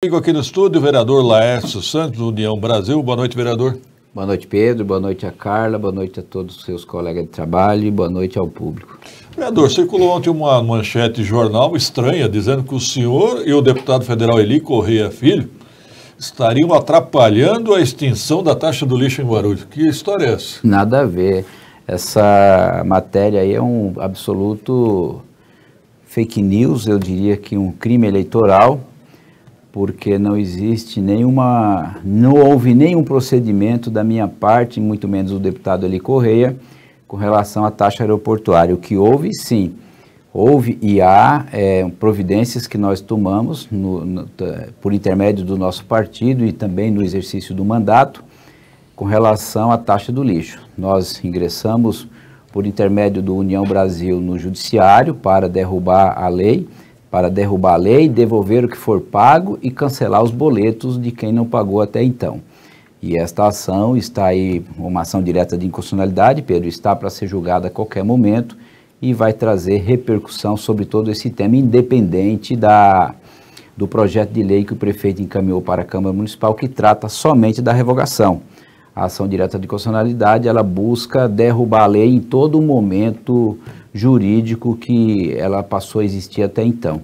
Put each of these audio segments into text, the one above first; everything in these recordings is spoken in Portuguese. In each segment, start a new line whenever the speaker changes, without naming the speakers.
Comigo aqui no estúdio, o vereador Laércio Santos, União Brasil. Boa noite, vereador. Boa noite, Pedro. Boa noite a Carla. Boa noite a todos os seus colegas de trabalho boa noite ao público. Vereador, circulou ontem uma manchete jornal estranha dizendo que o senhor e o deputado federal Eli Correia Filho estariam atrapalhando a extinção da taxa do lixo em Guarulhos. Que história é essa? Nada a ver. Essa matéria aí é um absoluto
fake news, eu diria que um crime eleitoral porque não existe nenhuma, não houve nenhum procedimento da minha parte, muito menos do deputado Eli Correia, com relação à taxa aeroportuária. O que houve, sim, houve e há é, providências que nós tomamos no, no, por intermédio do nosso partido e também no exercício do mandato com relação à taxa do lixo. Nós ingressamos por intermédio do União Brasil no Judiciário para derrubar a lei para derrubar a lei, devolver o que for pago e cancelar os boletos de quem não pagou até então. E esta ação está aí, uma ação direta de inconstitucionalidade, Pedro, está para ser julgada a qualquer momento e vai trazer repercussão sobre todo esse tema, independente da, do projeto de lei que o prefeito encaminhou para a Câmara Municipal, que trata somente da revogação a ação direta de constitucionalidade, ela busca derrubar a lei em todo o momento jurídico que ela passou a existir até então.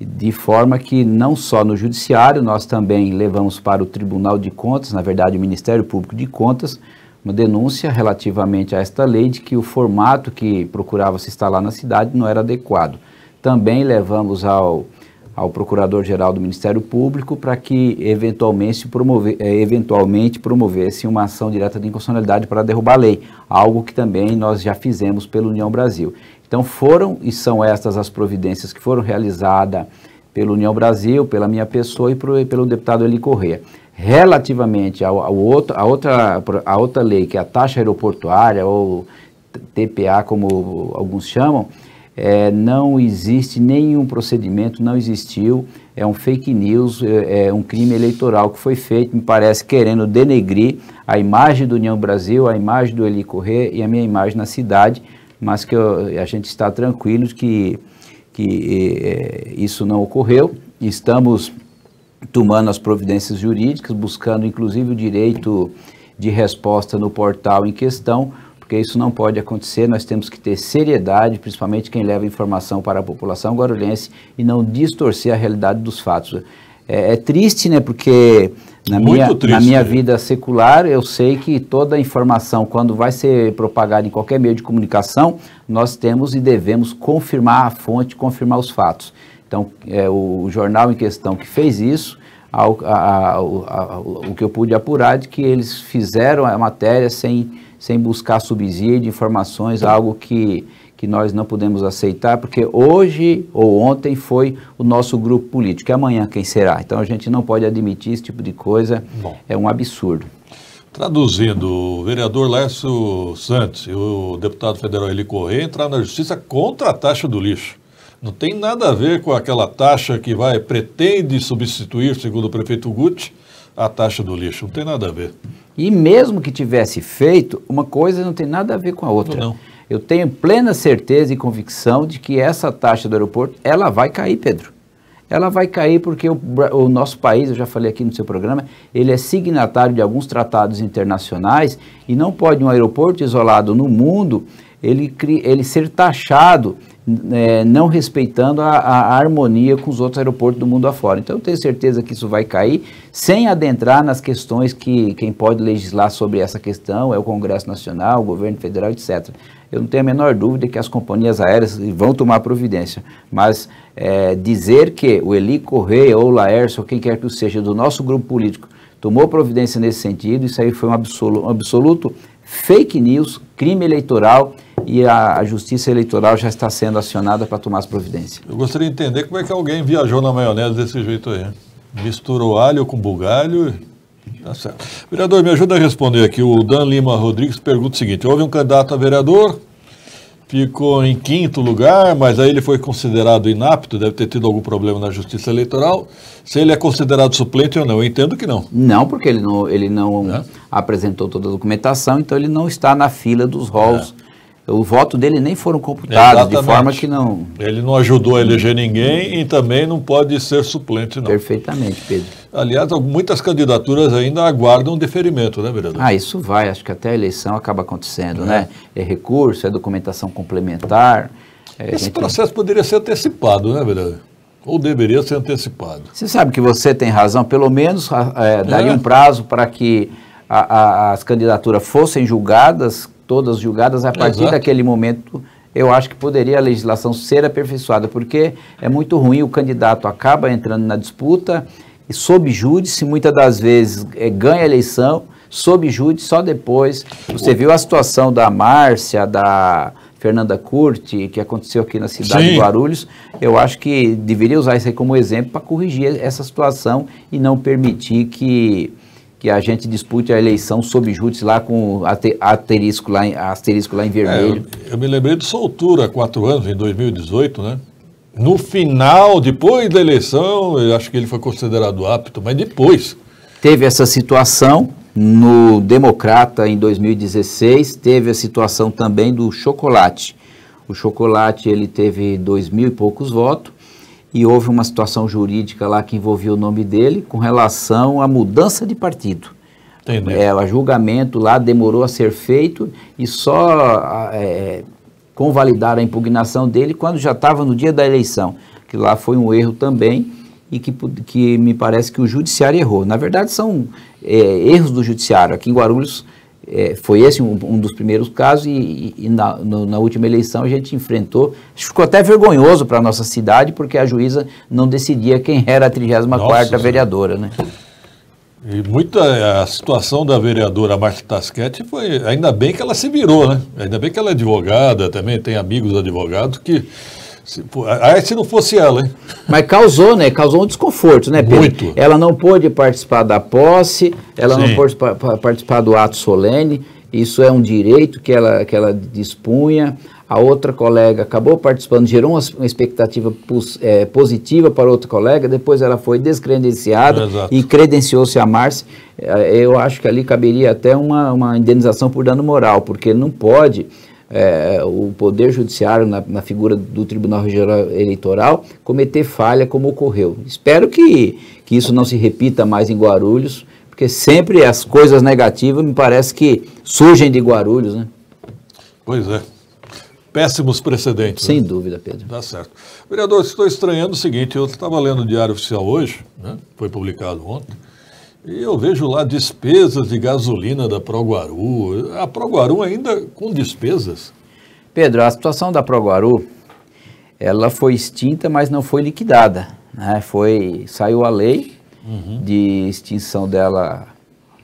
De forma que não só no judiciário, nós também levamos para o Tribunal de Contas, na verdade o Ministério Público de Contas, uma denúncia relativamente a esta lei de que o formato que procurava se instalar na cidade não era adequado. Também levamos ao ao Procurador-Geral do Ministério Público para que eventualmente, promover, eh, eventualmente promovesse uma ação direta de inconstitucionalidade para derrubar a lei, algo que também nós já fizemos pela União Brasil. Então foram e são estas as providências que foram realizadas pela União Brasil, pela minha pessoa e pro, pelo deputado Eli Corrêa. Relativamente ao, ao outro, a, outra, a outra lei, que é a taxa aeroportuária ou TPA, como alguns chamam, é, não existe nenhum procedimento, não existiu, é um fake news, é, é um crime eleitoral que foi feito, me parece, querendo denegrir a imagem do União Brasil, a imagem do Eli Corrêa e a minha imagem na cidade, mas que eu, a gente está tranquilo que, que é, é isso não ocorreu. Estamos tomando as providências jurídicas, buscando inclusive o direito de resposta no portal em questão, porque isso não pode acontecer. Nós temos que ter seriedade, principalmente quem leva informação para a população guarulhense e não distorcer a realidade dos fatos. É, é triste, né? Porque na Muito minha, triste, na minha né? vida secular, eu sei que toda informação, quando vai ser propagada em qualquer meio de comunicação, nós temos e devemos confirmar a fonte, confirmar os fatos. Então, é, o jornal em questão que fez isso, ao, a, a, a, o que eu pude apurar de que eles fizeram a matéria sem sem buscar subsídio, informações, algo que, que nós não podemos aceitar, porque hoje ou ontem foi o nosso grupo político, e amanhã quem será? Então a gente não pode admitir esse tipo de coisa, Bom. é um absurdo.
Traduzindo, o vereador Lécio Santos e o deputado federal Eli Corrêa entraram na justiça contra a taxa do lixo. Não tem nada a ver com aquela taxa que vai pretende substituir, segundo o prefeito Guti, a taxa do lixo. Não tem nada a ver. E mesmo que tivesse
feito, uma coisa não tem nada a ver com a outra. Não. Eu tenho plena certeza e convicção de que essa taxa do aeroporto, ela vai cair, Pedro. Ela vai cair porque o, o nosso país, eu já falei aqui no seu programa, ele é signatário de alguns tratados internacionais e não pode um aeroporto isolado no mundo ele, ele ser taxado é, não respeitando a, a, harmonia com os outros aeroportos do mundo afora. Então eu tenho certeza que isso vai cair, sem adentrar nas questões que quem pode legislar sobre essa questão é o Congresso Nacional, o governo federal, etc. Eu não tenho a menor dúvida que as companhias aéreas vão tomar providência, mas é, dizer que o Eli Correia ou o Laércio, ou quem quer que seja do nosso grupo político, tomou providência nesse sentido, isso aí foi um absoluto, um absoluto fake news, crime eleitoral e a, a justiça eleitoral já está sendo acionada
para tomar as providências. Eu gostaria de entender como é que alguém viajou na maionese desse jeito aí. Misturou alho com bugalho. Tá certo. Vereador, me ajuda a responder aqui. O Dan Lima Rodrigues pergunta o seguinte: houve um candidato a vereador, ficou em quinto lugar, mas aí ele foi considerado inapto, deve ter tido algum problema na justiça eleitoral. Se ele é considerado suplente ou não, eu entendo que não. Não, porque ele não. Ele não... É apresentou toda a documentação,
então ele não está na fila dos rolls É. O voto dele nem foram computados, Exatamente. de forma que não.
Ele não ajudou a eleger ninguém e também não pode ser suplente, não. Perfeitamente, Pedro. Aliás, muitas candidaturas ainda aguardam deferimento, né, vereador? Ah, isso vai, acho que até a
eleição acaba acontecendo, é. né? É recurso, é documentação complementar. É, Esse gente... processo
poderia ser antecipado, né, vereador? Ou deveria ser antecipado.
Você sabe que você tem razão, pelo menos é, daria é. um prazo para que a, a, as candidaturas fossem julgadas, todas julgadas, a partir Exato. daquele momento eu acho que poderia a legislação ser aperfeiçoada, porque é muito ruim, o candidato acaba entrando na disputa, e sob júdice, muitas das vezes é, ganha a eleição, sob júdice, só depois. Você viu a situação da Márcia, da Fernanda Curti, que aconteceu aqui na cidade Sim. de Guarulhos, eu acho que deveria usar isso aí como exemplo para corrigir essa situação e não permitir que que a gente dispute a eleição sob júdice lá com asterisco lá em, asterisco lá em vermelho.
É, eu, eu, me lembrei do Soltura há quatro anos, em 2018, né? No final, depois da eleição, eu acho que ele foi considerado apto, mas depois. Teve essa situação no Democrata em
2016, teve a situação também do Chocolate. O Chocolate ele teve dois mil e poucos votos e houve uma situação jurídica lá que envolvia o nome dele com relação à mudança de partido. Entendi. É, o julgamento lá demorou a ser feito e só é, convalidaram a impugnação dele quando já estava no dia da eleição, que lá foi um erro também e que, que me parece que o judiciário errou. Na verdade, são é, erros do judiciário. Aqui em Guarulhos, é, foi esse um, um, dos primeiros casos e, e na, no, na, última eleição a gente enfrentou, ficou até vergonhoso para a nossa cidade, porque a juíza não decidia quem era a 34 quarta vereadora,
né? E muita a situação da vereadora Marta Tasquete foi, ainda bem que ela se virou, né? Ainda bem que ela é advogada, também tem amigos advogados que se, aí ah, ah, se não fosse ela, hein? Mas causou, né? Causou um desconforto, né, Pedro? Muito. Ela não
pôde participar da posse, ela Sim. não pôde participar do ato solene, isso é um direito que ela, que ela dispunha. A outra colega acabou participando, gerou uma expectativa é, positiva para outra colega, depois ela foi descredenciada e credenciou-se a Márcia. É, eu acho que ali caberia até uma, uma indenização por dano moral, porque não pode é, o Poder Judiciário, na, na, figura do Tribunal Regional Eleitoral, cometer falha como ocorreu. Espero que, que isso não se repita mais em Guarulhos, porque sempre as coisas negativas me parece que surgem
de Guarulhos, né? Pois é. Péssimos precedentes. Sem né? dúvida, Pedro. Tá certo. Vereador, estou estranhando o seguinte: eu estava lendo o Diário Oficial hoje, né? foi publicado ontem eu vejo lá despesas de gasolina da Proguaru. A Proguaru ainda com despesas. Pedro, a situação da Proguaru,
ela foi extinta, mas não foi liquidada. Né? Foi, saiu a lei uhum. de extinção dela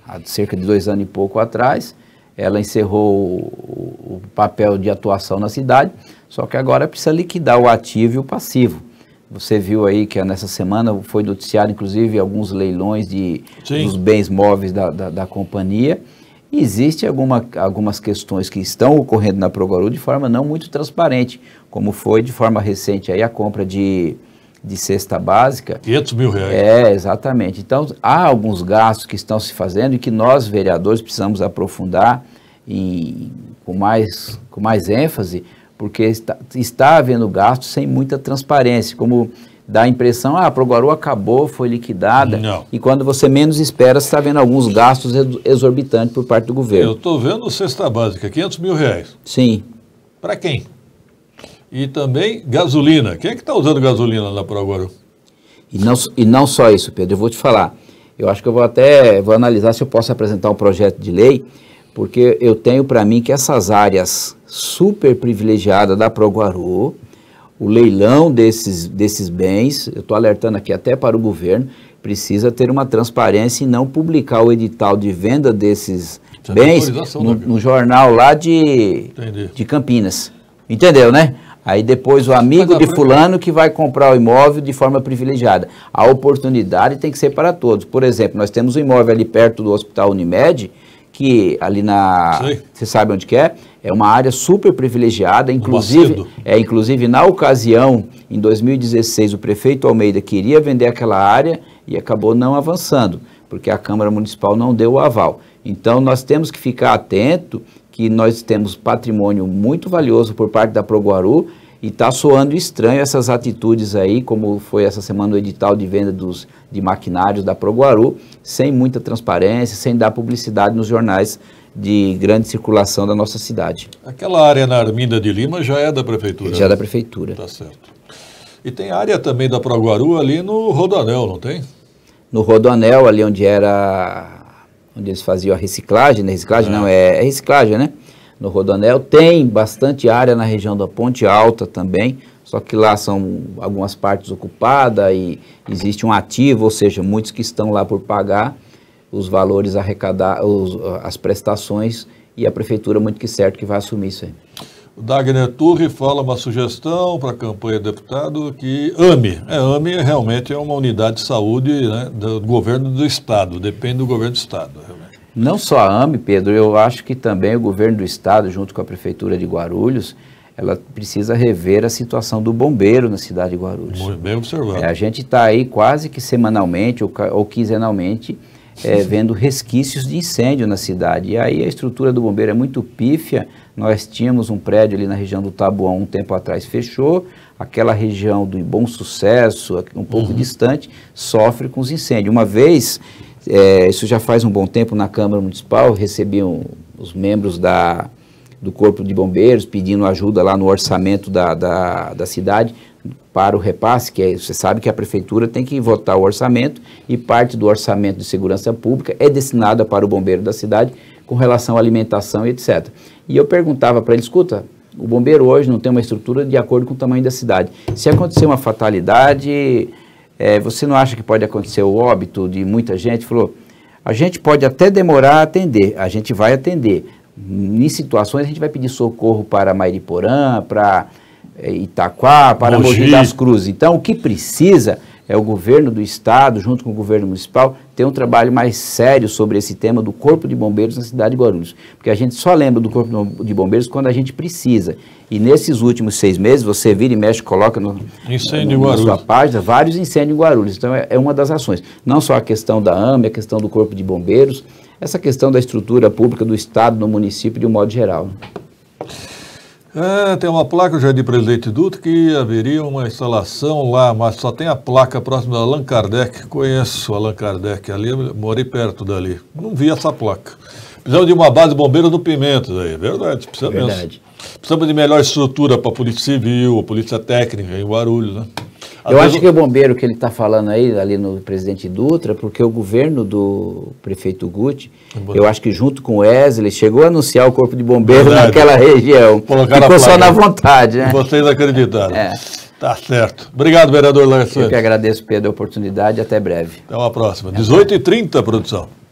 há cerca de dois anos e pouco atrás. Ela encerrou o, o papel de atuação na cidade, só que agora precisa liquidar o ativo e o passivo. Você viu aí que nessa semana foi noticiado, inclusive, alguns leilões de, dos bens móveis da, da, da companhia. Existem alguma, algumas questões que estão ocorrendo na Progoru de forma não muito transparente, como foi de forma recente aí a compra de, de cesta básica. 500 mil reais. É, exatamente. Então, há alguns gastos que estão se fazendo e que nós, vereadores, precisamos aprofundar com, mais, com mais ênfase porque está, está havendo gasto sem muita transparência, como dá a impressão, ah, a Proguaru acabou, foi liquidada, Não. e quando você menos espera, você está vendo alguns gastos exorbitantes por parte do governo. Eu
estou vendo cesta básica, 500 mil reais. Sim. Para quem? E também gasolina. Quem é que está usando gasolina na Proguaru?
E não, e não só isso, Pedro, eu vou te falar. Eu acho que eu vou até vou analisar se eu posso apresentar um projeto de lei porque eu tenho para mim que essas áreas super privilegiadas da Proguaru, o leilão desses, desses bens, eu estou alertando aqui até para o governo, precisa ter uma transparência e não publicar o edital de venda desses Essa bens no, né, no, jornal lá de, de Campinas. Entendeu, né? Aí depois o amigo de fulano que vai comprar o imóvel de forma privilegiada. A oportunidade tem que ser para todos. Por exemplo, nós temos um imóvel ali perto do Hospital Unimed, que ali na. Você sabe onde que é? É uma área super privilegiada, inclusive, é, inclusive na ocasião, em 2016, o prefeito Almeida queria vender aquela área e acabou não avançando, porque a Câmara Municipal não deu o aval. Então nós temos que ficar atento que nós temos patrimônio muito valioso por parte da Proguaru e está soando estranho essas atitudes aí, como foi essa semana o edital de venda dos, de maquinários da Proguaru, sem muita transparência, sem dar publicidade nos jornais de grande circulação da nossa cidade.
Aquela área na Arminda de Lima já é da prefeitura? Já é né? da prefeitura. Tá certo. E tem área também da Proguaru ali no Rodoanel, não tem? No
Rodoanel, ali onde era onde eles faziam a reciclagem, né? Reciclagem é. não, é, é reciclagem, né? no Rodoanel, tem bastante área na região da Ponte Alta também, só que lá são algumas partes ocupadas e existe um ativo, ou seja, muitos que estão lá por pagar os valores arrecadados, as prestações e a
prefeitura muito que
certo que vai assumir isso aí.
O Dagner Turri fala uma sugestão para a campanha deputado que AME. É, AME realmente é uma unidade de saúde né, do governo do Estado, depende do governo do Estado. Não só a AME, Pedro, eu acho que também o
governo do estado, junto com a prefeitura de Guarulhos, ela precisa rever a situação do bombeiro na cidade de Guarulhos. Muito bem observado. É, a gente está aí quase que semanalmente ou, ou quinzenalmente é, vendo resquícios de incêndio na cidade. E aí a estrutura do bombeiro é muito pífia. Nós tínhamos um prédio ali na região do Tabuão um tempo atrás, fechou. Aquela região do Bom Sucesso, um pouco uhum. distante, sofre com os incêndios. Uma vez é, isso já faz um bom tempo na Câmara Municipal, recebiam os membros da, do Corpo de Bombeiros pedindo ajuda lá no orçamento da, da, da cidade para o repasse, que é, você sabe que a prefeitura tem que votar o orçamento e parte do orçamento de segurança pública é destinada para o bombeiro da cidade com relação à alimentação e etc. E eu perguntava para ele, escuta, o bombeiro hoje não tem uma estrutura de acordo com o tamanho da cidade. Se acontecer uma fatalidade, é, você não acha que pode acontecer o óbito de muita gente? Falou, a gente pode até demorar a atender, a gente vai atender. Em situações a gente vai pedir socorro para Mairiporã, para é, Itaquá, para Mogi. Mogi das Cruzes. Então, o que precisa é o governo do estado, junto com o governo municipal, ter um trabalho mais sério sobre esse tema do Corpo de Bombeiros na cidade de Guarulhos. Porque a gente só lembra do Corpo de Bombeiros quando a gente precisa. E nesses últimos seis meses, você vira e mexe, coloca no,
incêndio no, na sua
página vários incêndios em Guarulhos. Então é, é uma das ações. Não só a questão da AME, a questão do Corpo de Bombeiros, essa questão da estrutura pública do Estado, no município, de um modo geral. Né?
É, tem uma placa, já de Presidente Dutra, que haveria uma instalação lá, mas só tem a placa próxima da Allan Kardec. Conheço Allan Kardec ali, morei perto dali. Não vi essa placa. Precisamos de uma base bombeira do pimenta aí, é verdade, precisa Verdade. Mesmo. Precisamos de melhor estrutura para a Polícia Civil, a Polícia Técnica em Guarulhos, né? Eu acho que é
o bombeiro que ele está falando aí, ali no presidente Dutra, porque o governo do prefeito Guti, eu acho que junto com o Wesley, chegou a anunciar o corpo de bombeiros naquela região. Colocaram Ficou só na vontade, né? Vocês
acreditaram. É. Tá certo. Obrigado, vereador Larson. Eu que agradeço, Pedro, a oportunidade. Até breve. Até uma próxima. 18h30, produção.